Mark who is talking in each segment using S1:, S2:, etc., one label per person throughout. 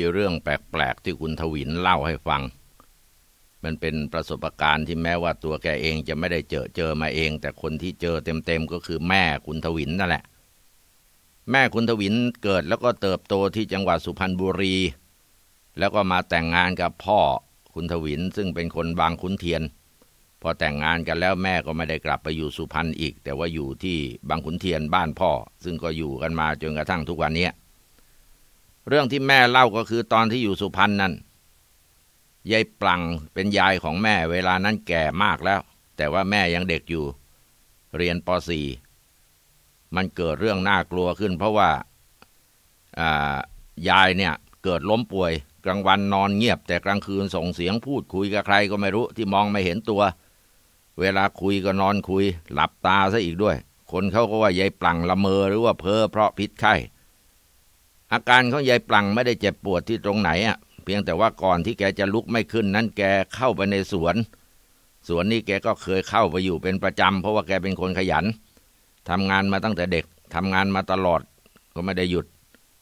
S1: ีเรื่องแปลกๆที่คุณทวินเล่าให้ฟัง มันเป็นประสบการณ์ที่แม้ว่าตัวแกเองจะไม่ได้เจอเจอมาเอง แต่คนที่เจอเต็มๆก็คือแม่คุณทวินนั่นแหละ แม่คุณทวินเกิดแล้วก็เติบโตที่จังหวัดสุพรรณบุรี แล้วก็มาแต่งงานกับพ่อคุณทวินซึ่งเป็นคนบางขุนเทียน พอแต่งงานกันแล้วแม่ก็ไม่ได้กลับไปอยู่สุพรรณอีก แต่ว่าอยู่ที่บางขุนเทียนบ้านพ่อ ซึ่งก็อยู่กันมาจนกระทั่งทุกวันนี้เรื่องที่แม่เล่าก็คือตอนที่อยู่สุพรรณนั่นยายปลังเป็นยายของแม่เวลานั้นแก่มากแล้ว แต่ว่าแม่ยังเด็กอยู่ เรียนป .4 มันเกิดเรื่องน่ากลัวขึ้น เพราะว่ายายเนี่ย เกิดล้มป่วย กลางวันนอนเงียบ แต่กลางคืนส่งเสียงพูดคุยกับใครก็ไม่รู้ ที่มองไม่เห็นตัว เวลาคุยก็นอนคุย หลับตาซะอีกด้วย คนเขาก็ว่ายายปลังละเมอหรือว่าเพ้อเพราะพิษไข้อาการของยายปลังไม่ได้เจ็บปวดที่ตรงไหนอ่ะเพียงแต่ว่าก่อนที่แกจะลุกไม่ขึ้น นั้นแกเข้าไปในสวนสวนนี้แกก็เคยเข้าไปอยู่เป็นประจำเพราะว่าแกเป็นคนขยันทำงานมาตั้งแต่เด็กทำงานมาตลอดก็ไม่ได้หยุด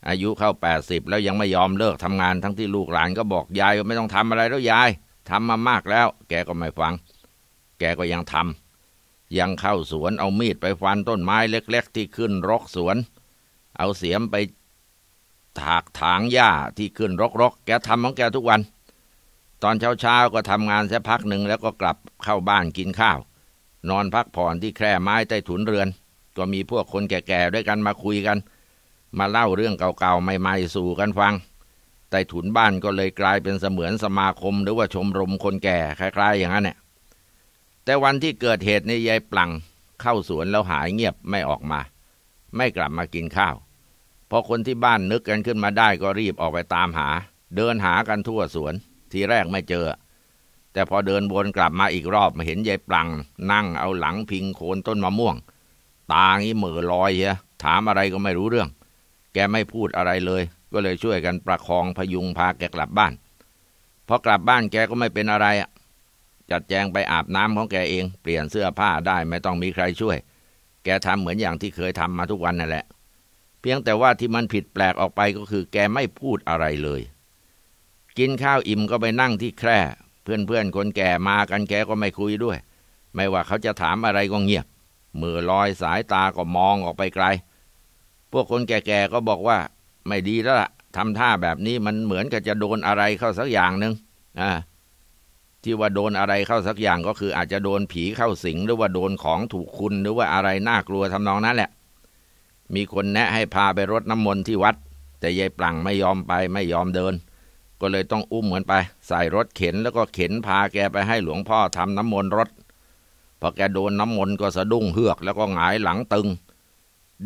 S1: อายุเข้า80แล้วยังไม่ยอมเลิกทำงานทั้งที่ลูกหลานก็บอกยายไม่ต้องทำอะไรแล้วยายทำมามากแล้ว แกก็ไม่ฟัง แกก็ยังทำยังเข้าสวนเอามีดไปฟันต้นไม้เล็ก ๆ ที่ขึ้นรกสวน เอาเสียมไปถากถางหญ้าที่ขึ้นรกๆแกทำของแกทุกวัน ตอนเช้าๆ ก็ทำงานสักพักหนึ่งแล้วก็กลับเข้าบ้านกินข้าว นอนพักผ่อนที่แคร่ไม้ใต้ถุนเรือนก็มีพวกคนแก่ๆ ด้วยกันมาคุยกัน มาเล่าเรื่องเก่าๆใหม่ๆสู่กันฟังใต้ถุนบ้านก็เลยกลายเป็นเสมือนสมาคมหรือว่าชมรมคนแก่คล้าย ๆ อย่างนั้นเนี่ยแต่วันที่เกิดเหตุในยายปลัง เข้าสวนแล้วหายเงียบไม่ออกมา ไม่กลับมากินข้าวพอคนที่บ้านนึกกันขึ้นมาได้ก็รีบออกไปตามหา เดินหากันทั่วสวนทีแรกไม่เจอ แต่พอเดินวนกลับมาอีกรอบมาเห็นยายปลังนั่งเอาหลังพิงโคนต้นมะม่วง ตางี้เหม่อลอยเฮียถามอะไรก็ไม่รู้เรื่อง แกไม่พูดอะไรเลย ก็เลยช่วยกันประคองพยุงพาแกกลับบ้าน พอกลับบ้านแกก็ไม่เป็นอะไร จัดแจงไปอาบน้ำของแกเองเปลี่ยนเสื้อผ้าได้ไม่ต้องมีใครช่วย แกทำเหมือนอย่างที่เคยทำมาทุกวันนั่นแหละเพียงแต่ว่าที่มันผิดแปลกออกไปก็คือแกไม่พูดอะไรเลย กินข้าวอิ่มก็ไปนั่งที่แคร่เพื่อนนคนแก่มากันแกก็ไม่คุยด้วย ไม่ว่าเขาจะถามอะไรก็เงียบ มือลอยสายตาก็มองออกไปไกล พวกคนแก่ๆก็บอกว่าไม่ดีแล้วล่ะทำท่าแบบนี้มันเหมือนกับจะโดนอะไรเข้าสักอย่างหนึ่งอ่าที่ว่าโดนอะไรเข้าสักอย่างก็คืออาจจะโดนผีเข้าสิงหรือว่าโดนของถูกคุณ หรือว่าอะไรน่ากลัวทำนองนั้นแหละมีคนแนะให้พาไปรดน้ำมนต์ที่วัด แต่ยายปลังไม่ยอมไปไม่ยอมเดิน ก็เลยต้องอุ้มเหมือนไป ใส่รถเข็นแล้วก็เข็นพาแกไปให้หลวงพ่อทำน้ำมนต์รดพอแกโดนน้ำมนต์ก็สะดุ้งเฮือกแล้วก็หงายหลังตึง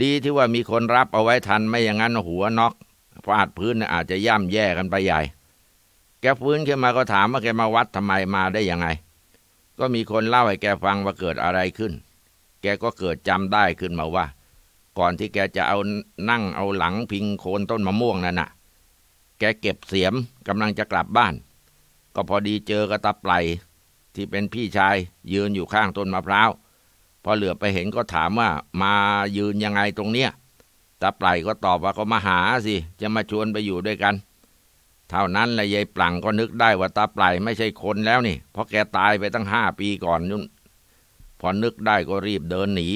S1: ดีที่ว่ามีคนรับเอาไว้ทันไม่อย่างนั้นหัวน็อกฟาดพื้นอาจจะย่ำแย่กันไปใหญ่ แกฟื้นขึ้นมาก็ถามว่าแกมาวัดทำไมมาได้ยังไง ก็มีคนเล่าให้แกฟังว่าเกิดอะไรขึ้น แกก็เกิดจำได้ขึ้นมาว่าก่อนที่แกจะเอานั่งเอาหลังพิงโคนต้นมะม่วงนั่นน่ะ แกเก็บเสียมกำลังจะกลับบ้าน ก็พอดีเจอกระตับไหลที่เป็นพี่ชายยืนอยู่ข้างต้นมะพร้าวพอเหลือไปเห็นก็ถามว่า มายืนยังไงตรงเนี้ยตาปลยก็ตอบว่าก็มาหาสิจะมาชวนไปอยู่ด้วยกัน เท่านั้นแหละยายปลังก็นึกได้ว่าตาปลยไม่ใช่คนแล้วนี่เพราะแกตายไปตั้งห้าปีก่อนนู่นพอนึกได้ก็รีบเดินหนี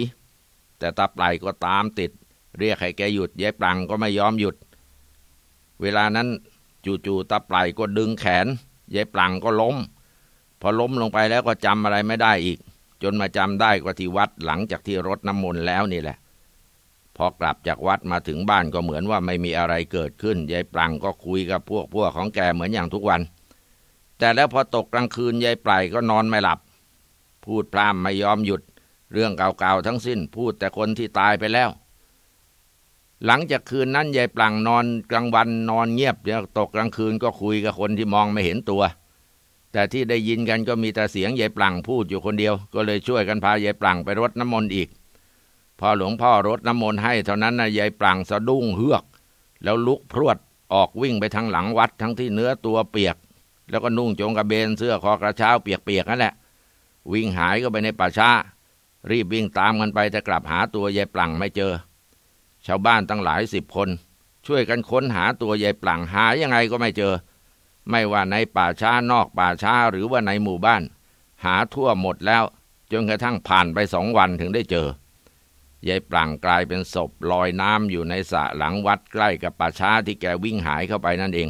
S1: แต่ตาไายก็ตามติด เรียกให้แกหยุดยายปรังก็ไม่ยอมหยุด เวลานั้นจู่ๆตาไายก็ดึงแขนยายปรังก็ล้ม พอล้มลงไปแล้วก็จำอะไรไม่ได้อีก จนมาจำได้กว่าที่วัดหลังจากที่รดน้ำมนต์แล้วนี่แหละ พอกลับจากวัดมาถึงบ้านก็เหมือนว่าไม่มีอะไรเกิดขึ้นยายปรังก็คุยกับพวกพวกของแกเหมือนอย่างทุกวัน แต่แล้วพอตกกลางคืนยายปลายก็นอนไม่หลับ พูดพร่ำไม่ยอมหยุดเรื่องเก่าๆทั้งสิ้นพูดแต่คนที่ตายไปแล้ว หลังจากคืนนั้นยายปลังนอนกลางวันนอนเงียบเดี๋ยวตกกลางคืนก็คุยกับคนที่มองไม่เห็นตัว แต่ที่ได้ยินกันก็มีแต่เสียงยายปลังพูดอยู่คนเดียว ก็เลยช่วยกันพายายปลังไปรดน้ำมนต์อีก พอหลวงพ่อรดน้ำมนต์ให้เท่านั้นนะยายปลังสะดุ้งเฮือก แล้วลุกพรวด ออกวิ่งไปทางหลังวัด ทั้งที่เนื้อตัวเปียก แล้วก็นุ่งจงกระเบนเสื้อคอกระเช้าเปียกๆนั่นแหละ วิ่งหายก็ไปในป่าช้ารีบวิ่งตามกันไปแต่กลับหาตัวยายปลังไม่เจอ ชาวบ้านตั้งหลายสิบคน ช่วยกันค้นหาตัวยายปลังหายังไงก็ไม่เจอ ไม่ว่าในป่าช้านอกป่าช้าหรือว่าในหมู่บ้าน หาทั่วหมดแล้ว จนกระทั่งผ่านไปสองวันถึงได้เจอยายปลังกลายเป็นศพลอยน้ำอยู่ในสระหลังวัดใกล้กับป่าช้าที่แกวิ่งหายเข้าไปนั่นเอง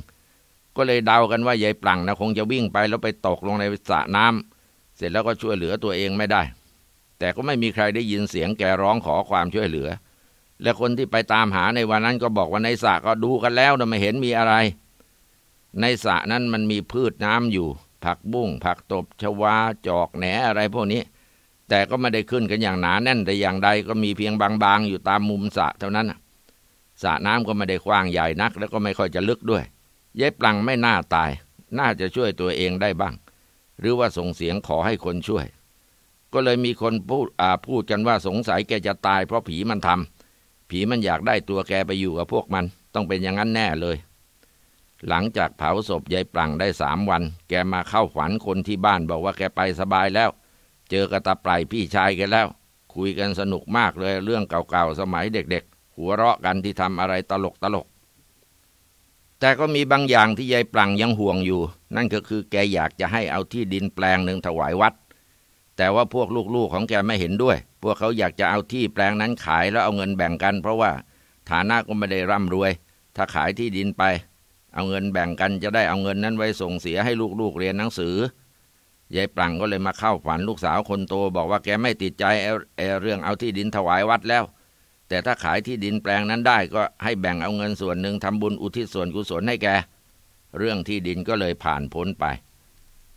S1: ก็เลยเดากันว่ายายปลังนะคงจะวิ่งไปแล้วไปตกลงในสระน้ำเสร็จแล้วก็ช่วยเหลือตัวเองไม่ได้แต่ก็ไม่มีใครได้ยินเสียงแกร้องขอความช่วยเหลือ และคนที่ไปตามหาในวันนั้นก็บอกว่าในสระก็ดูกันแล้วแต่ไม่เห็นมีอะไร ในสระนั้นมันมีพืชน้ำอยู่ ผักบุ้งผักตบชวาจอกแหนอะไรพวกนี้ แต่ก็ไม่ได้ขึ้นกันอย่างหนาแน่นแต่อย่างใด ก็มีเพียงบางๆอยู่ตามมุมสระเท่านั้นสระน้ำก็ไม่ได้กว้างใหญ่นัก แล้วก็ไม่ค่อยจะลึกด้วย เย็บปลังไม่น่าตาย น่าจะช่วยตัวเองได้บ้าง หรือว่าส่งเสียงขอให้คนช่วยก็เลยมีคนพูดอาพูดกันว่าสงสัยแกจะตาย เพราะผีมันทำ ผีมันอยากได้ตัวแกไปอยู่กับพวกมันต้องเป็นอย่างนั้นแน่เลย หลังจากเผาศพยายปรังได้สามวัน แกมาเข้าฝันคนที่บ้านบอกว่าแกไปสบายแล้ว เจอกระตาไพรพี่ชายแกแล้ว คุยกันสนุกมากเลยเรื่องเก่าๆสมัยเด็กๆ หัวเราะกันที่ทำอะไรตลกตลกแต่ก็มีบางอย่างที่ยายปรังยังห่วงอยู่ นั่นก็คือแกอยากจะให้เอาที่ดินแปลงหนึ่งถวายวัดแต่ว่าพวกลูกๆของแกไม่เห็นด้วย พวกเขาอยากจะเอาที่แปลงนั้นขายแล้วเอาเงินแบ่งกันเพราะว่า ฐานะก็ไม่ได้ร่ำรวย ถ้าขายที่ดินไป เอาเงินแบ่งกันจะได้เอาเงินนั้นไว้ส่งเสียให้ลูกๆเรียนหนังสือ ยายปรังก็เลยมาเข้าฝันลูกสาวคนโต บอกว่าแกไม่ติดใจเเรื่องเอาที่ดินถวายวัดแล้ว แต่ถ้าขายที่ดินแปลงนั้นได้ก็ให้แบ่งเอาเงินส่วนหนึ่งทำบุญอุทิศส่วนกุศลให้แก เรื่องที่ดินก็เลยผ่านพ้นไป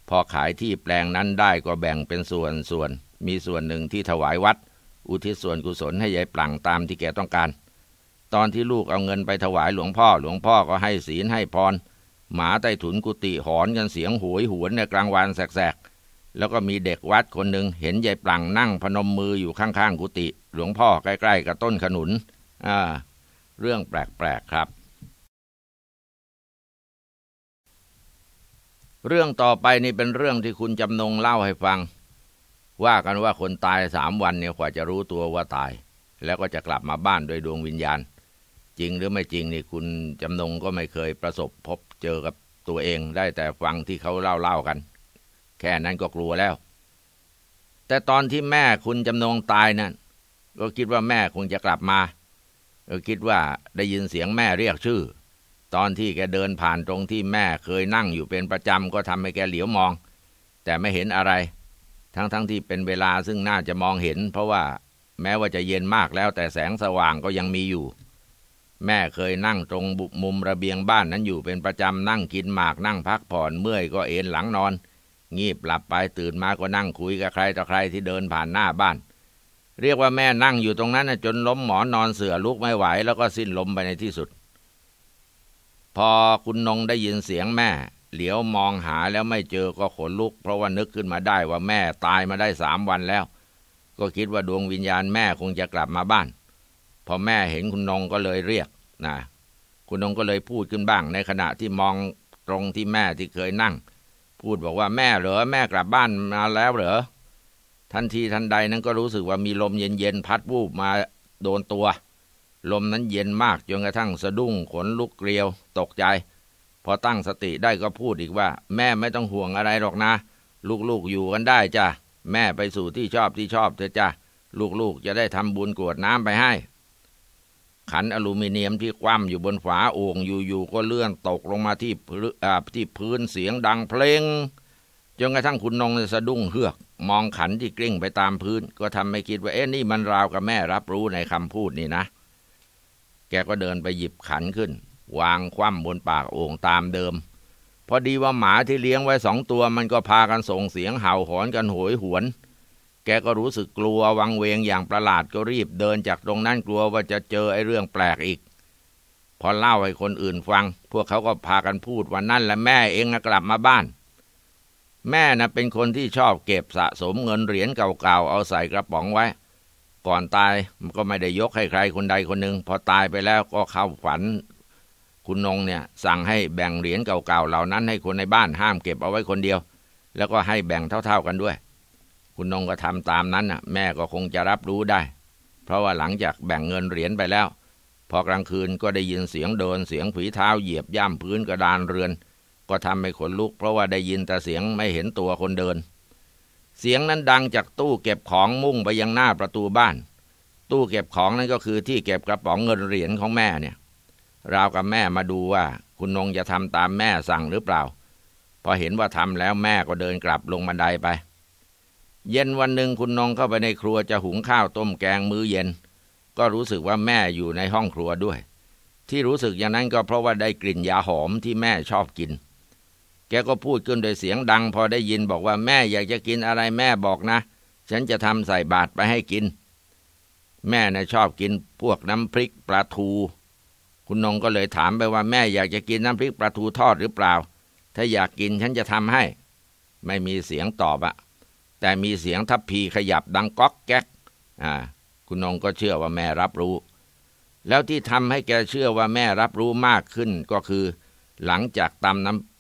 S1: พอขายที่แปลงนั้นได้ก็แบ่งเป็นส่วนส่วน มีส่วนหนึ่งที่ถวายวัด อุทิศส่วนกุศลให้ยายปลังตามที่แกต้องการ ตอนที่ลูกเอาเงินไปถวายหลวงพ่อ หลวงพ่อก็ให้ศีลให้พรหมาใต้ถุนกุฏิหอนกันเสียงหวยหวนในกลางวันแสกๆแล้วก็มีเด็กวัดคนหนึ่งเห็นยายปลังนั่ง พนมมืออยู่ข้างๆกุฏิหลวงพ่อใกล้ ๆกับต้นขนุนอ่าเรื่องแปลกๆครับเรื่องต่อไปนี่เป็นเรื่องที่คุณจำนงเล่าให้ฟัง ว่ากันว่าคนตายสามวันเนี่ยกว่าจะรู้ตัวว่าตาย แล้วก็จะกลับมาบ้านด้วยดวงวิญญาณ จริงหรือไม่จริงนี่คุณจำนงก็ไม่เคยประสบพบเจอกับตัวเอง ได้แต่ฟังที่เขาเล่าเล่ากัน แค่นั้นก็กลัวแล้ว แต่ตอนที่แม่คุณจำนงตายนั่นก็คิดว่าแม่คงจะกลับมาคิดว่าได้ยินเสียงแม่เรียกชื่อตอนที่แกเดินผ่านตรงที่แม่เคยนั่งอยู่เป็นประจำก็ทำให้แกเหลียวมอง แต่ไม่เห็นอะไร ทั้งๆทที่เป็นเวลาซึ่งน่าจะมองเห็น เพราะว่าแม้ว่าจะเย็นมากแล้วแต่แสงสว่างก็ยังมีอยู่ แม่เคยนั่งตรงบุมุมระเบียงบ้านนั้น อยู่เป็นประจำนั่งกินหมากนั่งพักผ่อน เมื่อยก็เอนหลังนอน งีบหลับไปตื่นมาก็นั่งคุยกับใครต่อใครที่เดินผ่านหน้าบ้าน เรียกว่าแม่นั่งอยู่ตรงนั้นจนล้มหมอนนอนเสือลุกไม่ไหวแล้วก็สิ้นลมไปในที่สุดพอคุณนงได้ยินเสียงแม่ เหลียวมองหาแล้วไม่เจอก็ขนลุก เพราะว่านึกขึ้นมาได้ว่าแม่ตายมาได้สามวันแล้ว ก็คิดว่าดวงวิญญาณแม่คงจะกลับมาบ้านพอแม่เห็นคุณนงก็เลยเรียกนะคุณนงก็เลยพูดขึ้นบ้าง ในขณะที่มองตรงที่แม่ที่เคยนั่ง พูดบอกว่าแม่เหรอ แม่กลับบ้านมาแล้วเหรอ ทันทีทันใดนั้นก็รู้สึกว่ามีลมเย็นๆพัดวูบมาโดนตัวลมนั้นเย็นมาก จนกระทั่งสะดุ้งขนลุกเกลียว ตกใจ พอตั้งสติได้ก็พูดอีกว่า แม่ไม่ต้องห่วงอะไรหรอกนะลูกๆอยู่กันได้จ้ะแม่ไปสู่ที่ชอบที่ชอบเถอะจ้ะลูกๆจะได้ทำบุญกรวดน้ำไปให้ ขันอลูมิเนียมที่คว่ำอยู่บนฝาโอ่งอยู่ๆก็เลื่อนตกลงมาที่ที่พื้นเสียงดังเพลง จนกระทั่งคุณนงสะดุ้งเฮือกมองขันที่กลิ้งไปตามพื้น ก็ทำไม่คิดว่าเอ๊ะนี่มันราวกับแม่รับรู้ในคำพูดนี่นะแกก็เดินไปหยิบขันขึ้น วางคว่ำบนปากโอ่งตามเดิม พอดีว่าหมาที่เลี้ยงไว้สองตัวมันก็พากันส่งเสียงเห่าหอนกันโหยหวน แกก็รู้สึกกลัววังเวงอย่างประหลาดก็รีบเดินจากตรงนั้นกลัวว่าจะเจอไอ้เรื่องแปลกอีก พอเล่าให้คนอื่นฟัง พวกเขาก็พากันพูดว่านั่นแหละแม่เองนะกลับมาบ้าน แม่นะเป็นคนที่ชอบเก็บสะสมเงินเหรียญเก่าๆเอาใส่กระป๋องไว้ก่อนตายมันก็ไม่ได้ยกให้ใครคนใดคนหนึ่งพอตายไปแล้วก็เข้าฝันคุณนงเนี่ยสั่งให้แบ่งเหรียญเก่าๆเหล่านั้นให้คนในบ้านห้ามเก็บเอาไว้คนเดียว แล้วก็ให้แบ่งเท่าๆกันด้วย คุณนงก็ทำตามนั้นน่ะแม่ก็คงจะรับรู้ได้ เพราะว่าหลังจากแบ่งเงินเหรียญไปแล้วพอกลางคืนก็ได้ยินเสียงเดินเสียงฝีเท้าเหยียบย่ำพื้นกระดานเรือน ก็ทำให้ขนลุกเพราะว่าได้ยินแต่เสียงไม่เห็นตัวคนเดินเสียงนั้นดังจากตู้เก็บของมุ่งไปยังหน้าประตูบ้าน ตู้เก็บของนั่นก็คือที่เก็บกระป๋องเงินเหรียญของแม่เนี่ยราวกับแม่มาดูว่าคุณนงจะทำตามแม่สั่งหรือเปล่าพอเห็นว่าทำแล้วแม่ก็เดินกลับลงบันไดไป เย็นวันหนึ่งคุณนงเข้าไปในครัวจะหุงข้าวต้มแกงมื้อเย็น ก็รู้สึกว่าแม่อยู่ในห้องครัวด้วย ที่รู้สึกอย่างนั้นก็เพราะว่าได้กลิ่นยาหอมที่แม่ชอบกินแกก็พูดขึ้นโดยเสียงดัง พอได้ยินบอกว่าแม่อยากจะกินอะไรแม่บอกนะ ฉันจะทำใส่บาตรไปให้กิน แม่นะ่ะชอบกินพวกน้ำพริกปลาทู คุณนงก็เลยถามไปว่า แม่อยากจะกินน้ำพริกปลาทูทอดหรือเปล่า ถ้าอยากกินฉันจะทำให้ ไม่มีเสียงตอบอะแต่มีเสียงทัพพีขยับดังก๊อกแก๊ก อ่า คุณนงก็เชื่อว่าแม่รับรู้ แล้วที่ทำให้แกเชื่อว่าแม่รับรู้มากขึ้นก็คือ หลังจากตำน้ำ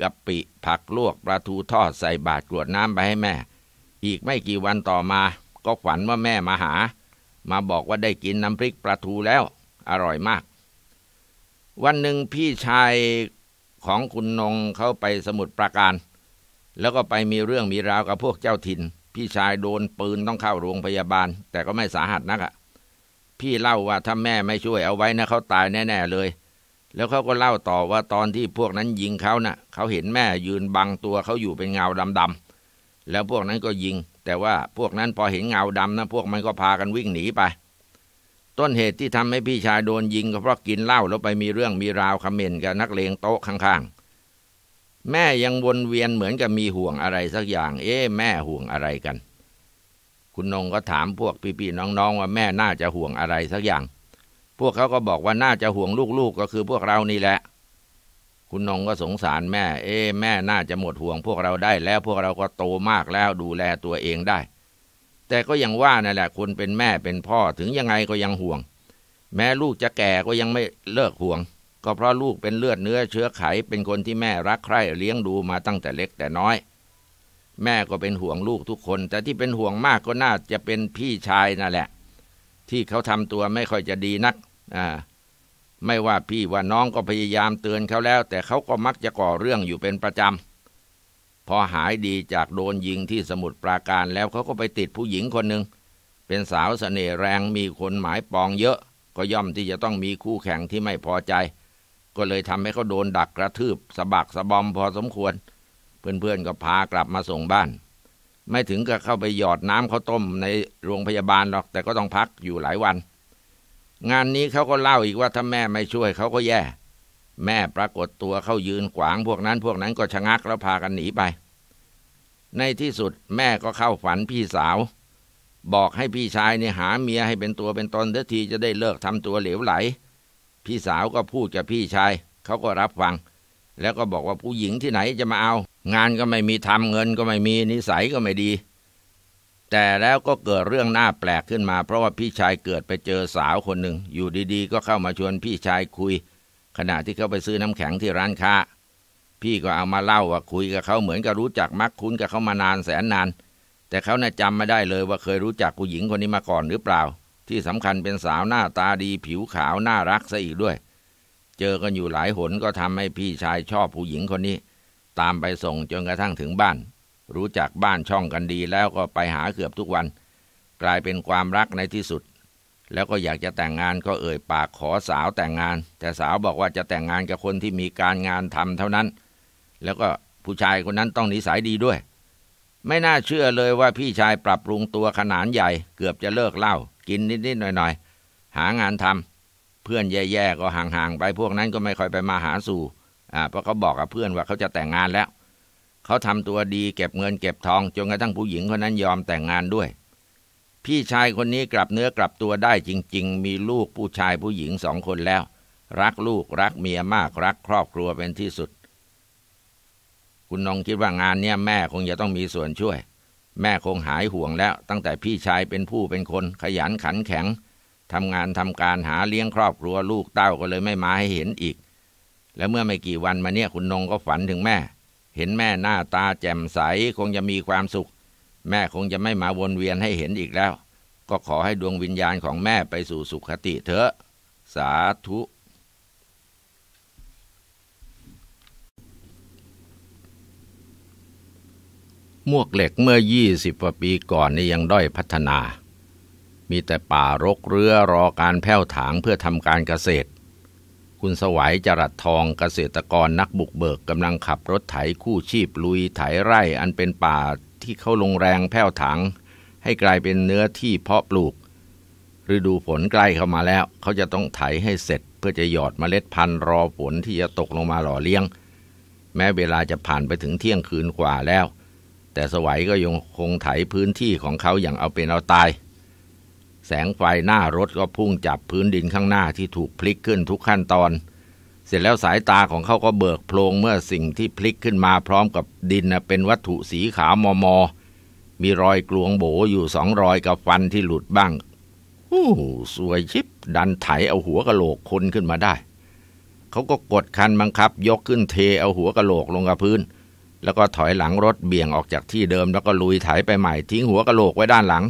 S1: กะปิผักลวกปลาทูทอดใส่บาตรกรวดน้ำไปให้แม่ อีกไม่กี่วันต่อมา ก็ฝันว่าแม่มาหา มาบอกว่าได้กินน้ำพริกปลาทูแล้ว อร่อยมาก วันหนึ่งพี่ชายของคุณนงเขาไปสมุดประการ แล้วก็ไปมีเรื่องมีราวกับพวกเจ้าถิ่น พี่ชายโดนปืนต้องเข้าโรงพยาบาล แต่ก็ไม่สาหัสนักอะพี่เล่าว่าถ้าแม่ไม่ช่วยเอาไว้นะเขาตายแน่ๆเลยแล้วเขาก็เล่าต่อว่าตอนที่พวกนั้นยิงเขานะ่ะเขาเห็นแม่ยืนบังตัวเขาอยู่เป็นเงาดำ ๆ แล้วพวกนั้นก็ยิง แต่ว่าพวกนั้นพอเห็นเงาดำนะพวกมันก็พากันวิ่งหนีไป ต้นเหตุที่ทำให้พี่ชายโดนยิงก็เพราะกินเหล้าแล้วไปมีเรื่องมีราวคมเมนกับนักเลงโต๊ะข้าง ๆ แม่ยังวนเวียนเหมือนกับมีห่วงอะไรสักอย่าง เอ๊แม่ห่วงอะไรกัน คุณนงก็ถามพวกพี่ๆน้องๆ ว่าแม่น่าจะห่วงอะไรสักอย่างพวกเขาก็บอกว่าน่าจะห่วงลูกๆก็คือพวกเรานี่แหละ คุณนงก็สงสารแม่ เอ๊แม่น่าจะหมดห่วง พวกเราได้แล้วพวกเราก็โตมากแล้วดูแลตัวเองได้ แต่ก็ยังว่านั่นแหละคนเป็นแม่เป็นพ่อถึงยังไงก็ยังห่วง แม้ลูกจะแก่ก็ยังไม่เลิกห่วง ก็เพราะลูกเป็นเลือดเนื้อเชื้อไขเป็นคนที่แม่รักใคร่เลี้ยงดูมาตั้งแต่เล็กแต่น้อย แม่ก็เป็นห่วงลูกทุกคน แต่ที่เป็นห่วงมากก็น่าจะเป็นพี่ชายนั่นแหละ ที่เขาทำตัวไม่ค่อยจะดีนักอไม่ว่าพี่ว่าน้องก็พยายามเตือนเขาแล้วแต่เขาก็มักจะก่อเรื่องอยู่เป็นประจำพอหายดีจากโดนยิงที่สมุทรปราการแล้วเขาก็ไปติดผู้หญิงคนหนึ่ง เป็นสาวสเสน่ห์แรงมีคนหมายปองเยอะ ก็ย่อมที่จะต้องมีคู่แข่งที่ไม่พอใจ ก็เลยทำให้เขาโดนดักกระทืบสะบักสะบอมพอสมควร เพื่อนๆก็พากลับมาส่งบ้าน ไม่ถึงกับเข้าไปหยอดน้ำขาต้มในโรงพยาบาลหรอก แต่ก็ต้องพักอยู่หลายวันงานนี้เขาก็เล่าอีกว่าถ้าแม่ไม่ช่วยเขาก็แย่แม่ปรากฏตัวเข้ายืนขวางพวกนั้นพวกนั้นก็ชะงักแล้วพากันหนีไป ในที่สุดแม่ก็เข้าฝันพี่สาว บอกให้พี่ชายเนี่ยหาเมียให้เป็นตัวเป็นตนทันทีจะได้เลิกทำตัวเหลวไหล พี่สาวก็พูดกับพี่ชายเขาก็รับฟัง แล้วก็บอกว่าผู้หญิงที่ไหนจะมาเอา งานก็ไม่มีทำเงินก็ไม่มีนิสัยก็ไม่ดีแต่แล้วก็เกิดเรื่องน่าแปลกขึ้นมา เพราะว่าพี่ชายเกิดไปเจอสาวคนหนึ่ง อยู่ดีๆ ก็เข้ามาชวนพี่ชายคุย ขณะที่เขาไปซื้อน้ำแข็งที่ร้านค้า พี่ก็เอามาเล่าว่าคุยกับเขาเหมือนกับรู้จักมักคุ้นกับเขามานานแสนนาน แต่เขาน่ยจำไม่ได้เลยว่าเคยรู้จักผู้หญิงคนนี้มาก่อนหรือเปล่า ที่สำคัญเป็นสาวหน้าตาดีผิวขาวน่ารักซะอีกด้วย เจอกันอยู่หลายหนก็ทำให้พี่ชายชอบผู้หญิงคนนี้ ตามไปส่งจนกระทั่งถึงบ้านรู้จักบ้านช่องกันดีแล้วก็ไปหาเกือบทุกวันกลายเป็นความรักในที่สุด แล้วก็อยากจะแต่งงานก็เอ่ยปากขอสาวแต่งงาน แต่สาวบอกว่าจะแต่งงานกับคนที่มีการงานทำเท่านั้น แล้วก็ผู้ชายคนนั้นต้องนิสัยดีด้วย ไม่น่าเชื่อเลยว่าพี่ชายปรับปรุงตัวขนาดใหญ่เกือบจะเลิกเหล้ากินนิดๆหน่อย ๆ หางานทำ เพื่อนแย่ๆก็ห่างๆไปพวกนั้นก็ไม่ค่อยไปมาหาสู่อ่าเพราะเขาบอกกับเพื่อนว่าเขาจะแต่งงานแล้วเขาทำตัวดีเก็บเงินเก็บทองจนกระทั่งผู้หญิงคนนั้นยอมแต่งงานด้วย พี่ชายคนนี้กลับเนื้อกลับตัวได้จริงๆ มีลูกผู้ชายผู้หญิงสองคนแล้ว รักลูกรักเมียมาก รักครอบครัวเป็นที่สุด คุณนงคิดว่างานเนี้ยแม่คงจะต้องมีส่วนช่วย แม่คงหายห่วงแล้ว ตั้งแต่พี่ชายเป็นผู้เป็นคนขยันขันแข็งทำงานทำการหาเลี้ยงครอบครัวลูกเต้าก็เลยไม่มาให้เห็นอีก และเมื่อไม่กี่วันมาเนี่ยคุณนงก็ฝันถึงแม่เห็นแม่หน้าตาแจ่มใสคงจะมีความสุข แม่คงจะไม่มาวนเวียนให้เห็นอีกแล้ว ก็ขอให้ดวงวิญญาณของแม่ไปสู่สุขติเถอะ สาธุมวกเหล็กเมื่อยีกว่าปีก่อนนี้ยังด้อยพัฒนา มีแต่ป่ารกเรือรอการแผ่วถางเพื่อทำการเกษตรคุณสวัยจรัดทองเกษตรกรนักบุกเบิกกำลังขับรถไถคู่ชีพ ลุยไถไร่อันเป็นป่าที่เข้าลงแรงแผ้วถัง ให้กลายเป็นเนื้อที่เพาะปลูกฤดูฝนใกล้เข้ามาแล้ว เขาจะต้องไถให้เสร็จ เพื่อจะหยอดมเมล็ดพันธุ์รอฝนที่จะตกลงมาหล่อเลี้ยง แม้เวลาจะผ่านไปถึงเที่ยงคืนกว่าแล้ว แต่สวัยก็ยังคงไถพื้นที่ของเขาอย่างเอาเป็นเอาตายแสงไฟหน้ารถก็พุ่งจับพื้นดินข้างหน้าที่ถูกพลิกขึ้นทุกขั้นตอน เสร็จแล้วสายตาของเขาก็เบิกโพลงเมื่อสิ่งที่พลิกขึ้นมาพร้อมกับดินเป็นวัตถุสีขาวมอมอ มีรอยกลวงโบอยู่สองรอยกับฟันที่หลุดบ้างโอ้สวยชิบ ดันไถเอาหัวกะโหลกคนขึ้นมาได้ เขาก็กดคันบังคับ ยกขึ้นเทเอาหัวกะโหลกลงกับพื้น แล้วก็ถอยหลังรถเบี่ยงออกจากที่เดิมแล้วก็ลุยไถไปใหม่ทิ้งหัวกะโหลกไว้ด้านหลัง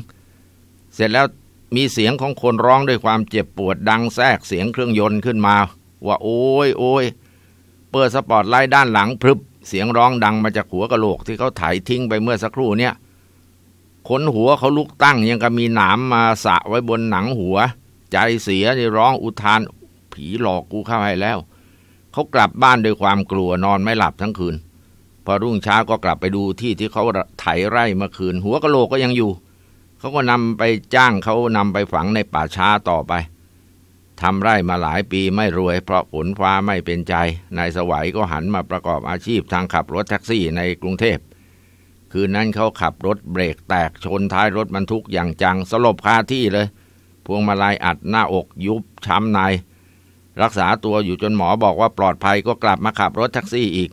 S1: เสร็จแล้วมีเสียงของคนร้องด้วยความเจ็บปวดดังแทรกเสียงเครื่องยนต์ขึ้นมาว่าโอ้ยโอ้ยเปิดสปอตไลท์ด้านหลังพรึบ เสียงร้องดังมาจากหัวกะโหลกที่เขาถ่ายทิ้งไปเมื่อสักครู่เนี่ยขนหัวเขาลุกตั้งยังก็มีหนามมาสะไว้บนหนังหัว ใจเสียในร้องอุทาน ผีหลอกกูเข้าให้แล้วเขากลับบ้านด้วยความกลัวนอนไม่หลับทั้งคืนพอรุ่งเช้าก็กลับไปดูที่ที่เขาถ่ายไร่เมื่อคืน หัวกะโหลกก็ยังอยู่เขาก็นำไปจ้างเขานำไปฝังในป่าช้าต่อไปทำไร่มาหลายปีไม่รวยเพราะฝนฟ้าไม่เป็นใจนายสวัยก็หันมาประกอบอาชีพทางขับรถแท็กซี่ในกรุงเทพคืนนั้นเขาขับรถเบรกแตกชนท้ายรถบรรทุกอย่างจังสลบคาที่เลย พวงมาลัยอัดหน้าอกยุบช้ำใน รักษาตัวอยู่จนหมอบอกว่าปลอดภัยก็กลับมาขับรถแท็กซี่อีก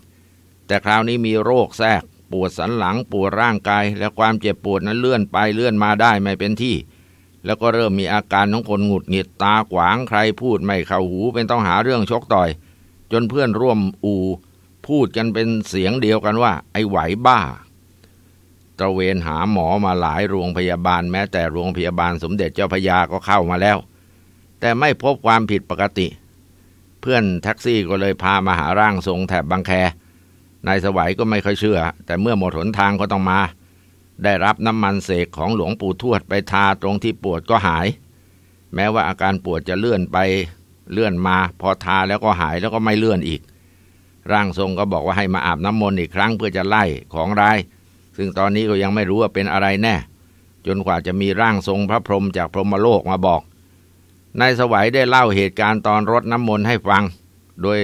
S1: แต่คราวนี้มีโรคแทรกวดสันหลังปวดร่างกายและความเจ็บปวดนั้นเลื่อนไปเลื่อนมาได้ไม่เป็นที่ แล้วก็เริ่มมีอาการของคนหงุดหงิดตาขวางใครพูดไม่เข้าหู เป็นต้องหาเรื่องชกต่อยจนเพื่อนร่วมอู่พูดกันเป็นเสียงเดียวกันว่า ไอ้ไหวบ้าตระเวนหาหมอมาหลายโรงพยาบาลแม้แต่โรงพยาบาลสมเด็จเจ้าพยา ก็เข้ามาแล้ว แต่ไม่พบความผิดปกติ เพื่อนแท็กซี่ก็เลยพามาหาร่างทรงแถบบางแคนายสวัยก็ไม่ค่อยเชื่อ แต่เมื่อหมดหนทางก็ต้องมา ได้รับน้ำมันเสกของหลวงปู่ทวดไปทาตรงที่ปวดก็หาย แม้ว่าอาการปวดจะเลื่อนไปเลื่อนมาพอทาแล้วก็หายแล้วก็ไม่เลื่อนอีก ร่างทรงก็บอกว่าให้มาอาบน้ำมนต์อีกครั้งเพื่อจะไล่ของร้าย ซึ่งตอนนี้ก็ยังไม่รู้ว่าเป็นอะไรแน่ จนกว่าจะมีร่างทรงพระพรหมจากพรหมโลกมาบอกนายสวัยได้เล่าเหตุการณ์ตอนรดน้ำมนต์ให้ฟัง โดย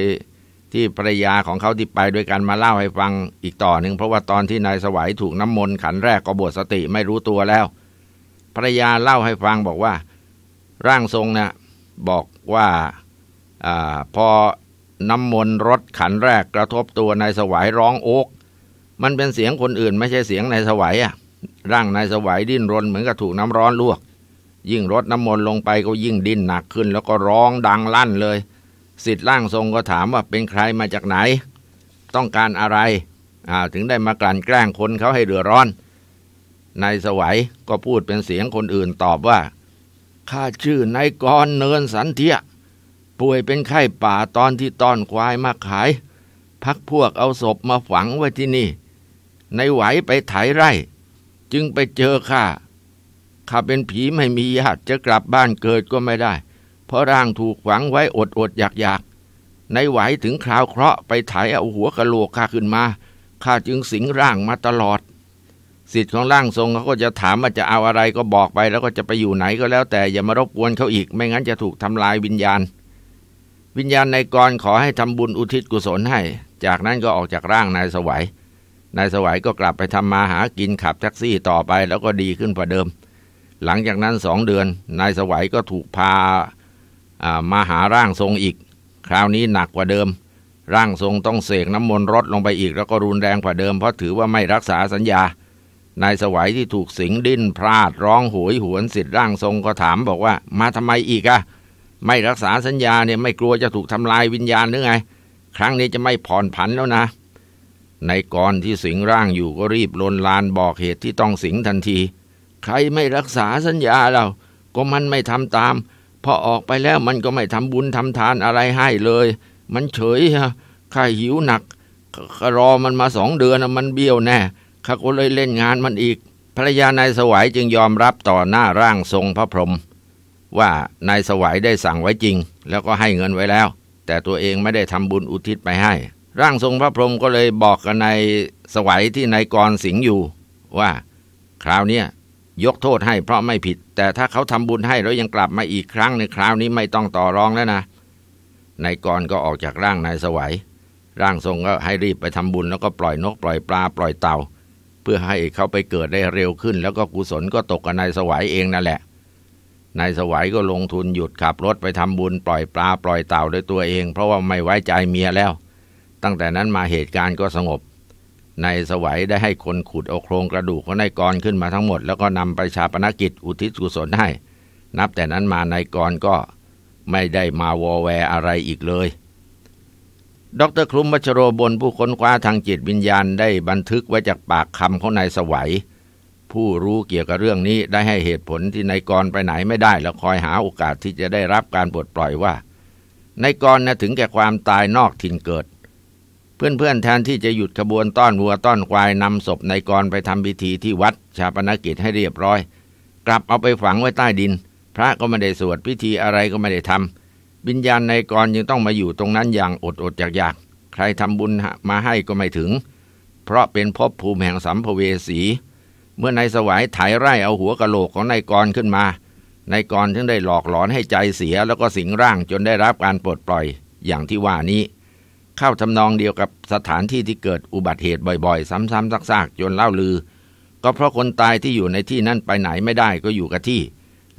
S1: ที่ภรรยาของเขาที่ไปด้วยกันมาเล่าให้ฟังอีกต่อหนึ่งเพราะว่าตอนที่นายสวัยถูกน้ำมนต์ขันแรกก็บวชสติไม่รู้ตัวแล้วภรรยาเล่าให้ฟังบอกว่า ร่างทรงนะ่ะ บอกว่าอพอน้ำมนต์รถขันแรกกระทบตัวนายสวัยร้องโอกมันเป็นเสียงคนอื่นไม่ใช่เสียงนายสวัยอ่ะร่างนายสวัยดิ้นรนเหมือนกับถูกน้ำร้อนลวก ยิ่งรถน้ำมนต์ลงไปก็ยิ่งดิ้นหนักขึ้น แล้วก็ร้องดังลั่นเลยสิทธิ์ร่างทรงก็ถามว่าเป็นใครมาจากไหน ต้องการอะไร ถึงได้มากลั่นแกล้งคนเขาให้เดือดร้อนนายสวัยก็พูดเป็นเสียงคนอื่นตอบว่าข้าชื่อนายกรเนินสันเทียป่วยเป็นไข้ป่าตอนที่ตอนควายมาขาย พักพวกเอาศพมาฝังไว้ที่นี่นายไหวไปไถไร่ จึงไปเจอข้าข้าเป็นผีไม่มีญาติจะกลับบ้านเกิดก็ไม่ได้เพราะร่างถูกฝังไว้อดอดอยากอยากในไหวถึงคราวเคราะห์ไปถ่ายเอาหัวกะโหลกข้าขึ้นมาข้าจึงสิงร่างมาตลอด สิทธิ์ของร่างทรงเขาก็จะถามว่าจะเอาอะไรก็บอกไปแล้วก็จะไปอยู่ไหนก็แล้ว แต่อย่ามารบกวนเขาอีกไม่งั้นจะถูกทำลายวิญญาณ วิญญาณในกรขอให้ทำบุญอุทิศกุศลให้จากนั้นก็ออกจากร่างนายสวัยนายสวัยก็กลับไปทำมาหากินขับแท็กซี่ต่อไปแล้วก็ดีขึ้นกว่าเดิม หลังจากนั้นสองเดือนนายสวัยก็ถูกพามาหาร่างทรงอีกคราวนี้หนักกว่าเดิม ร่างทรงต้องเสกน้ำมนต์รดลงไปอีกแล้วก็รุนแรงกว่าเดิมเพราะถือว่าไม่รักษาสัญญานายสวัยที่ถูกสิงดิ้นพลาด ร้องโหยหวนสิทธิ์ร่างทรงก็ถามบอกว่ามาทำไมอีกอะไม่รักษาสัญญาเนี่ยไม่กลัวจะถูกทำลายวิญญาณหรือไง ครั้งนี้จะไม่ผ่อนผันแล้วนะในก่อนที่สิงร่างอยู่ก็รีบลนลานบอกเหตุที่ต้องสิงทันที ใครไม่รักษาสัญญาเรา ก็มันไม่ทำตามพอออกไปแล้วมันก็ไม่ทำบุญทำทานอะไรให้เลย มันเฉยฮะข้าหิวหนักรอมันมาสองเดือนมันเบี้ยวแน่ ข้าก็เลยเล่นงานมันอีก ภรรยานายสวัยจึงยอมรับต่อหน้าร่างทรงพระพรหมว่านายสวัยได้สั่งไว้จริง แล้วก็ให้เงินไว้แล้ว แต่ตัวเองไม่ได้ทำบุญอุทิศไปให้ ร่างทรงพระพรหมก็เลยบอกกับนายสวัยที่นายกรสิงอยู่ ว่าคราวเนี้ยกโทษให้เพราะไม่ผิด แต่ถ้าเขาทำบุญให้แล้วยังกลับมาอีกครั้งในคราวนี้ไม่ต้องต่อรองแล้วนะนายกรก็ออกจากร่างนายสวัยร่างทรงก็ให้รีบไปทำบุญแล้วก็ปล่อยนกปล่อยปลาปล่อยเต่า เพื่อให้เขาไปเกิดได้เร็วขึ้น แล้วก็กุศลก็ตกกับนายสวัยเองนั่นแหละนายสวัยก็ลงทุนหยุดขับรถไปทำบุญปล่อยปลาปล่อยเต่าด้วยตัวเอง เพราะว่าไม่ไว้ใจเมียแล้ว ตั้งแต่นั้นมาเหตุการณ์ก็สงบในสวัยได้ให้คนขุดเอาโครงกระดูกของนายกรขึ้นมาทั้งหมด แล้วก็นำปไปชาปนกิจอุทิศกุศลให้ นับแต่นั้นมานายกรก็ไม่ได้มาวอแวร์อะไรอีกเลย ดรคลุมบัชโรบลผู้ค้นคว้าทางจิตวิญญาณได้บันทึกไว้จากปากคำของนายสวัยผู้รู้เกี่ยวกับเรื่องนี้ได้ให้เหตุผลที่นายกรไปไหนไม่ได้ แล้วคอยหาโอกาสที่จะได้รับการปลดปล่อยว่านายกรนะถึงแก่ความตายนอกถิ่นเกิดเพื่อนๆแทนที่จะหยุดขบวนต้อนวัวต้อนควายนำศพนายกรไปทำพิธีที่วัดชาปนกิจให้เรียบร้อย กลับเอาไปฝังไว้ใต้ดิน พระก็ไม่ได้สวดพิธีอะไรก็ไม่ได้ทำบิญญาณนายกรยังต้องมาอยู่ตรงนั้นอย่างอดอดอยากๆใครทำบุญมาให้ก็ไม่ถึง เพราะเป็นภพภูมิแห่งสัมภเวสี เมื่อนายสวายถ่ายไร่เอาหัวกะโหลกของนายกรขึ้นมานายกรจึงได้หลอกหลอนให้ใจเสียแล้วก็สิงร่างจนได้รับการปลดปล่อย อย่างที่ว่านี้ข้าทำนองเดียวกับสถานที่ที่เกิดอุบัติเหตุบ่อยๆ ซ้ำๆซากๆจนเล่าลือก็เพราะคนตายที่อยู่ในที่นั้นไปไหนไม่ได้ก็อยู่กับที่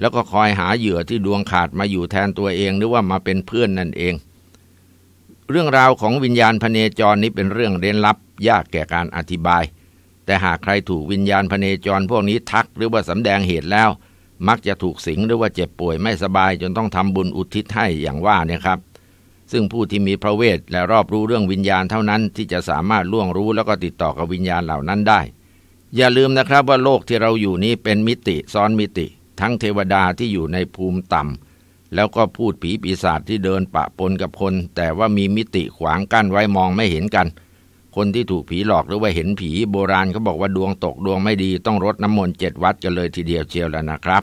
S1: แล้วก็คอยหาเหยื่อที่ดวงขาดมาอยู่แทนตัวเองหรือว่ามาเป็นเพื่อนนั่นเอง เรื่องราวของวิญญาณพเนจรนี้เป็นเรื่องเร้นลับยากแก่การอธิบาย แต่หากใครถูกวิญญาณพเนจรพวกนี้ทักหรือว่าสำแดงเหตุแล้ว มักจะถูกสิงหรือว่าเจ็บป่วยไม่สบายจนต้องทำบุญอุทิศให้อย่างว่าเนี่ยครับซึ่งผู้ที่มีพระเวท และรอบรู้เรื่องวิญญาณเท่านั้นที่จะสามารถล่วงรู้แล้วก็ติดต่อกับวิญญาณเหล่านั้นได้ อย่าลืมนะครับว่าโลกที่เราอยู่นี้เป็นมิติซ้อนมิติ ทั้งเทวดาที่อยู่ในภูมิต่ำแล้วก็พูดผีปีศาจที่เดินปะปนกับคน แต่ว่ามีมิติขวางกั้นไว้มองไม่เห็นกัน คนที่ถูกผีหลอกหรือว่าเห็นผี โบราณเขาบอกว่าดวงตกดวงไม่ดีต้องรดน้ำมนต์เจ็ดวัดกันเลยทีเดียวเชียวแล้วนะครับ